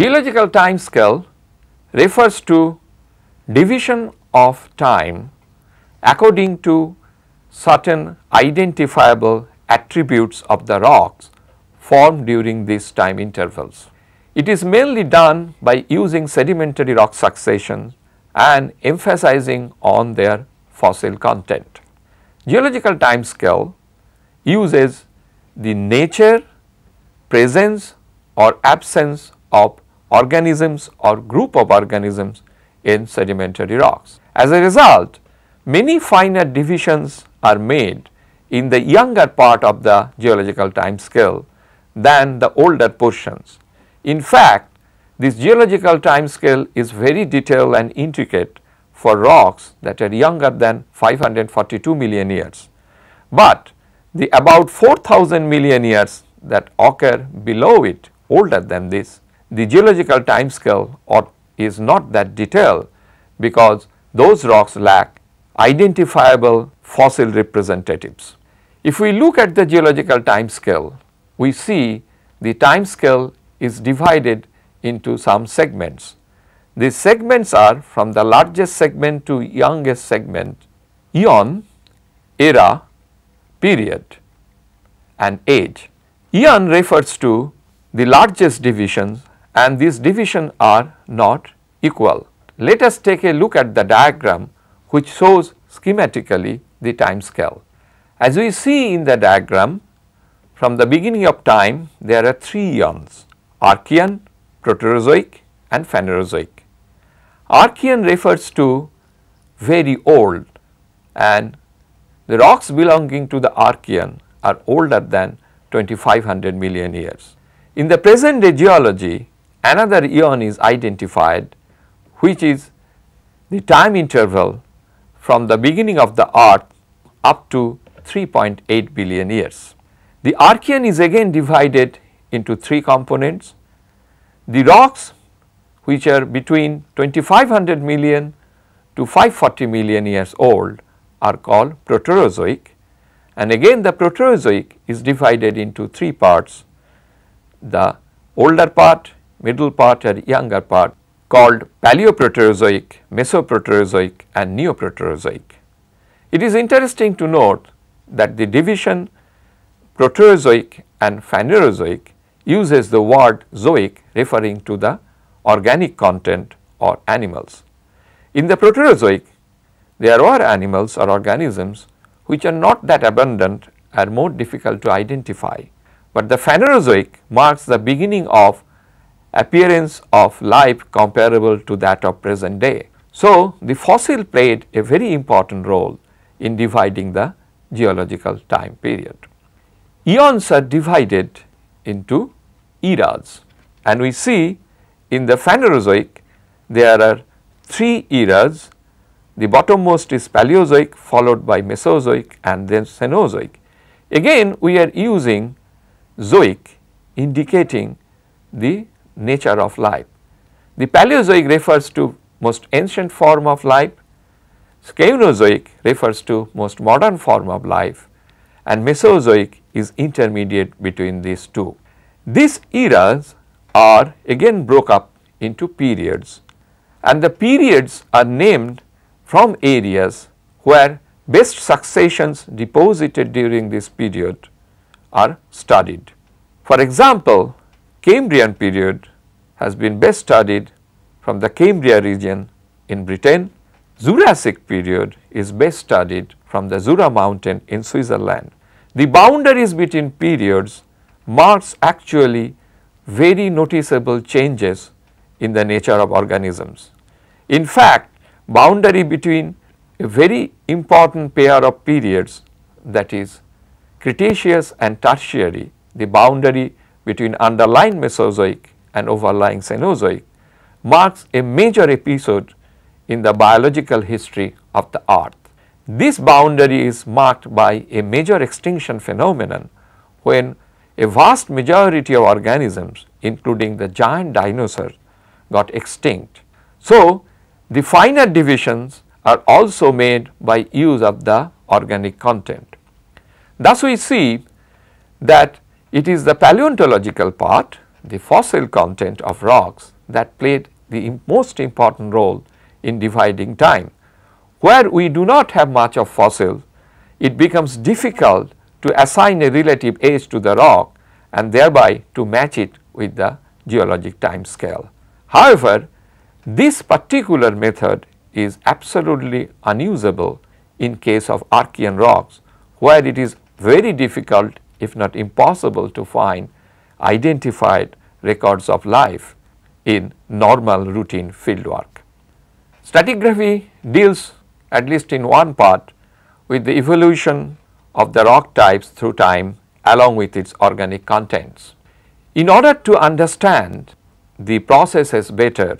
Geological time scale refers to division of time according to certain identifiable attributes of the rocks formed during these time intervals. It is mainly done by using sedimentary rock succession and emphasizing on their fossil content. Geological time scale uses the nature, presence or absence of organisms or group of organisms in sedimentary rocks. As a result, many finer divisions are made in the younger part of the geological time scale than the older portions. In fact, this geological time scale is very detailed and intricate for rocks that are younger than 542 million years. But the about 4000 million years that occur below it older than this the geological time scale or is not that detailed because those rocks lack identifiable fossil representatives. If we look at the geological time scale, we see the time scale is divided into some segments. These segments are from the largest segment to youngest segment, eon, era, period and age. Eon refers to the largest divisions and these division are not equal. Let us take a look at the diagram which shows schematically the time scale. As we see in the diagram, from the beginning of time there are three eons, Archean, Proterozoic and Phanerozoic. Archean refers to very old and the rocks belonging to the Archean are older than 2500 million years. In the present day geology, another eon is identified which is the time interval from the beginning of the earth up to 3.8 billion years. The Archean is again divided into three components. The rocks which are between 2500 million to 540 million years old are called Proterozoic and again the Proterozoic is divided into three parts, the older part middle part or younger part called Paleoproterozoic, Mesoproterozoic and Neoproterozoic. It is interesting to note that the division Proterozoic and Phanerozoic uses the word zoic referring to the organic content or animals. In the Proterozoic, there were animals or organisms which are not that abundant are more difficult to identify. But the Phanerozoic marks the beginning of appearance of life comparable to that of present day. So, the fossil played a very important role in dividing the geological time period. Eons are divided into eras and we see in the Phanerozoic there are three eras the bottommost is Paleozoic followed by Mesozoic and then Cenozoic. Again we are using zoic indicating the nature of life. The Paleozoic refers to most ancient form of life, Cenozoic refers to most modern form of life and Mesozoic is intermediate between these two. These eras are again broke up into periods and the periods are named from areas where best successions deposited during this period are studied. For example, Cambrian period has been best studied from the Cambria region in Britain. Jurassic period is best studied from the Jura mountain in Switzerland. The boundaries between periods marks actually very noticeable changes in the nature of organisms. In fact, boundary between a very important pair of periods that is Cretaceous and Tertiary, the boundary between underlying Mesozoic and overlying Cenozoic marks a major episode in the biological history of the earth. This boundary is marked by a major extinction phenomenon when a vast majority of organisms including the giant dinosaurs got extinct. So, the finer divisions are also made by use of the organic content. Thus, we see that it is the paleontological part the fossil content of rocks that played the most important role in dividing time. Where we do not have much of fossil, it becomes difficult to assign a relative age to the rock and thereby to match it with the geologic time scale. However, this particular method is absolutely unusable in case of Archean rocks where it is very difficult if not impossible to find identified records of life in normal routine fieldwork. Stratigraphy deals at least in one part with the evolution of the rock types through time along with its organic contents. In order to understand the processes better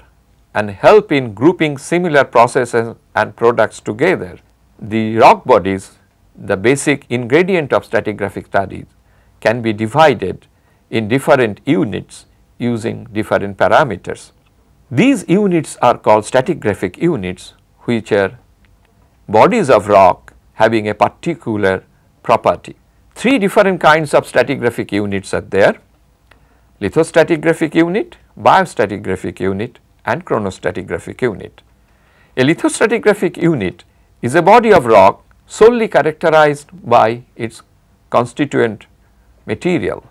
and help in grouping similar processes and products together, the rock bodies, the basic ingredient of stratigraphic studies can be divided in different units using different parameters. These units are called stratigraphic units which are bodies of rock having a particular property. Three different kinds of stratigraphic units are there lithostratigraphic unit, biostratigraphic unit and chronostratigraphic unit. A lithostratigraphic unit is a body of rock solely characterized by its constituent material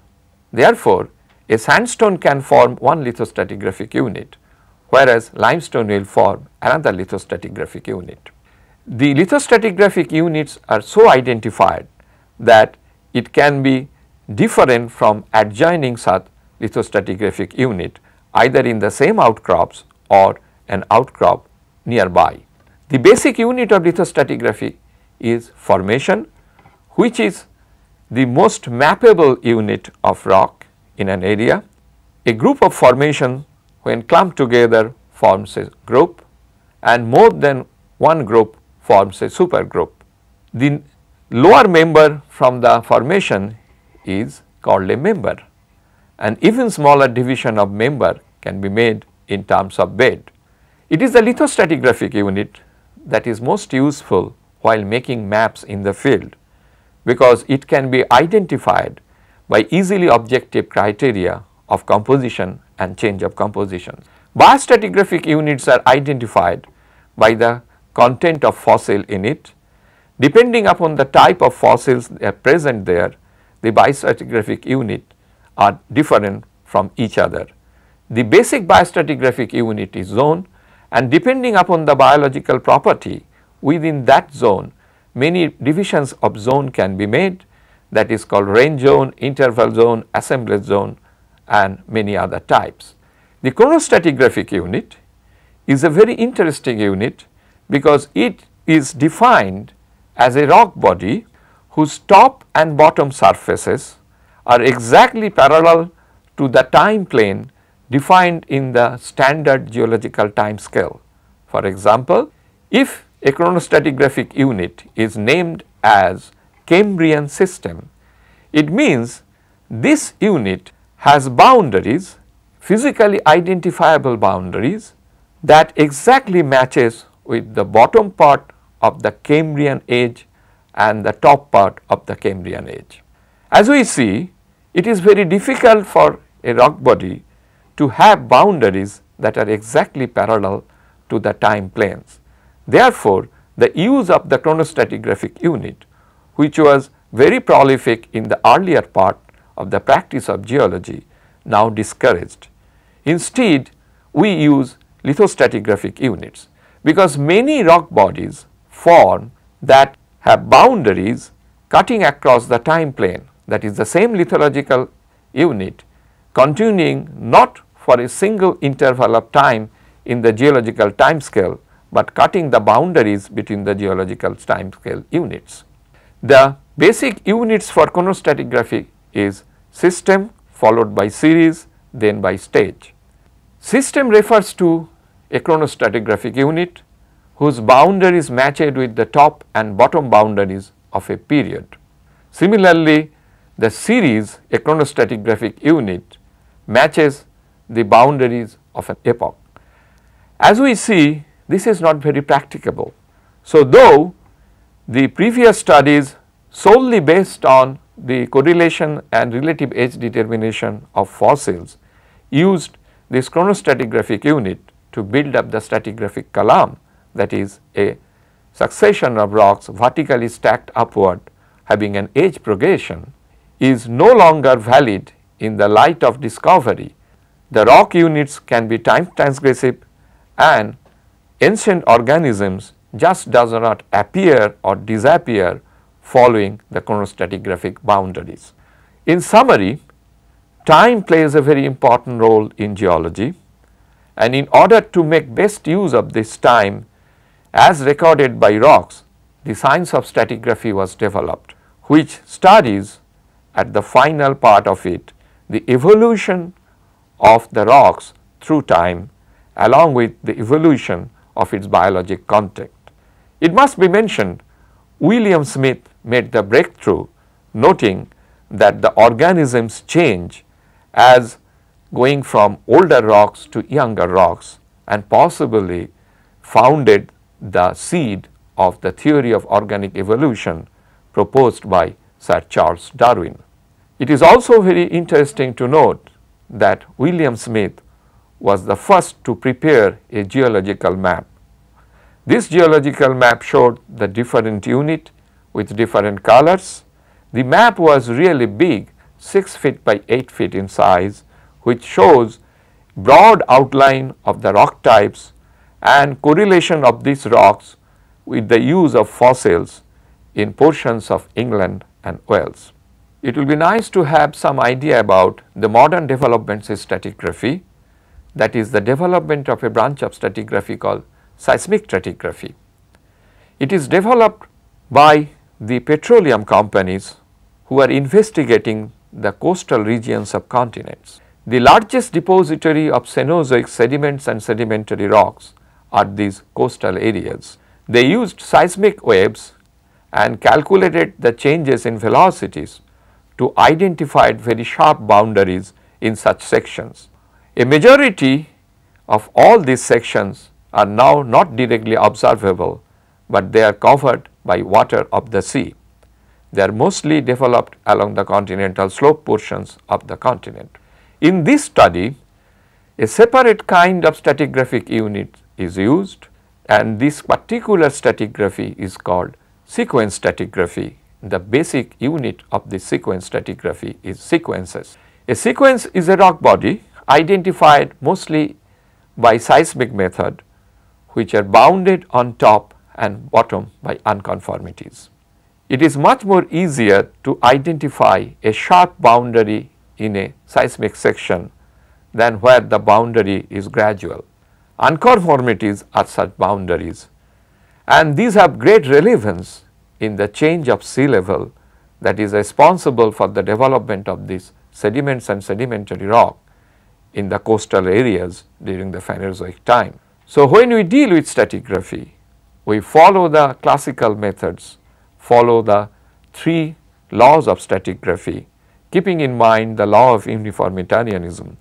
Therefore, a sandstone can form one lithostratigraphic unit, whereas limestone will form another lithostratigraphic unit. The lithostratigraphic units are so identified that it can be different from adjoining such lithostratigraphic unit either in the same outcrops or an outcrop nearby. The basic unit of lithostratigraphy is formation which is the most mappable unit of rock in an area. A group of formation when clumped together forms a group and more than one group forms a supergroup. The lower member from the formation is called a member. An even smaller division of member can be made in terms of bed. It is the lithostratigraphic unit that is most useful while making maps in the field because it can be identified by easily objective criteria of composition and change of composition. Biostratigraphic units are identified by the content of fossil in it. Depending upon the type of fossils that are present there, the biostratigraphic unit are different from each other. The basic biostratigraphic unit is zone and depending upon the biological property within that zone, many divisions of zone can be made that is called range zone, interval zone, assemblage zone and many other types. The chronostratigraphic unit is a very interesting unit because it is defined as a rock body whose top and bottom surfaces are exactly parallel to the time plane defined in the standard geological time scale. For example, if a chronostratigraphic unit is named as Cambrian system, it means this unit has boundaries, physically identifiable boundaries that exactly matches with the bottom part of the Cambrian age and the top part of the Cambrian age. As we see, it is very difficult for a rock body to have boundaries that are exactly parallel to the time planes. Therefore, the use of the chronostratigraphic unit which was very prolific in the earlier part of the practice of geology now discouraged. Instead, we use lithostratigraphic units because many rock bodies form that have boundaries cutting across the time plane that is the same lithological unit continuing not for a single interval of time in the geological time scale but cutting the boundaries between the geological time scale units. The basic units for chronostratigraphy is system followed by series then by stage. System refers to a chronostratigraphic unit whose boundaries matched with the top and bottom boundaries of a period. Similarly, the series a chronostratigraphic unit matches the boundaries of an epoch. As we see this is not very practicable. So, though the previous studies solely based on the correlation and relative age determination of fossils used this chronostratigraphic unit to build up the stratigraphic column that is a succession of rocks vertically stacked upward having an age progression is no longer valid in the light of discovery. The rock units can be time transgressive and ancient organisms just does not appear or disappear following the chronostratigraphic boundaries. In summary, time plays a very important role in geology and in order to make best use of this time as recorded by rocks, the science of stratigraphy was developed which studies at the final part of it the evolution of the rocks through time along with the evolution of its biologic content. It must be mentioned William Smith made the breakthrough noting that the organisms change as going from older rocks to younger rocks and possibly founded the seed of the theory of organic evolution proposed by Sir Charles Darwin. It is also very interesting to note that William Smith was the first to prepare a geological map. This geological map showed the different unit with different colors. The map was really big 6 feet by 8 feet in size which shows broad outline of the rock types and correlation of these rocks with the use of fossils in portions of England and Wales. It will be nice to have some idea about the modern developments in stratigraphy that is the development of a branch of stratigraphy called seismic stratigraphy. It is developed by the petroleum companies who are investigating the coastal regions of continents. The largest depository of Cenozoic sediments and sedimentary rocks are these coastal areas. They used seismic waves and calculated the changes in velocities to identify very sharp boundaries in such sections. A majority of all these sections are now not directly observable, but they are covered by water of the sea. They are mostly developed along the continental slope portions of the continent. In this study, a separate kind of stratigraphic unit is used and this particular stratigraphy is called sequence stratigraphy. The basic unit of the sequence stratigraphy is sequences. A sequence is a rock body identified mostly by seismic method which are bounded on top and bottom by unconformities. It is much more easier to identify a sharp boundary in a seismic section than where the boundary is gradual. Unconformities are such boundaries and these have great relevance in the change of sea level that is responsible for the development of these sediments and sedimentary rock in the coastal areas during the Phanerozoic time. So, when we deal with stratigraphy, we follow the classical methods, follow the three laws of stratigraphy, keeping in mind the law of uniformitarianism,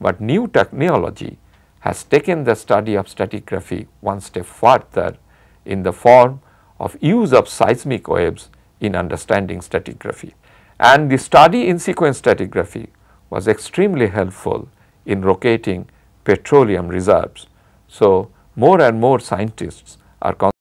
but new technology has taken the study of stratigraphy one step further in the form of use of seismic waves in understanding stratigraphy. And the study in sequence stratigraphy was extremely helpful in locating petroleum reserves. So, more and more scientists are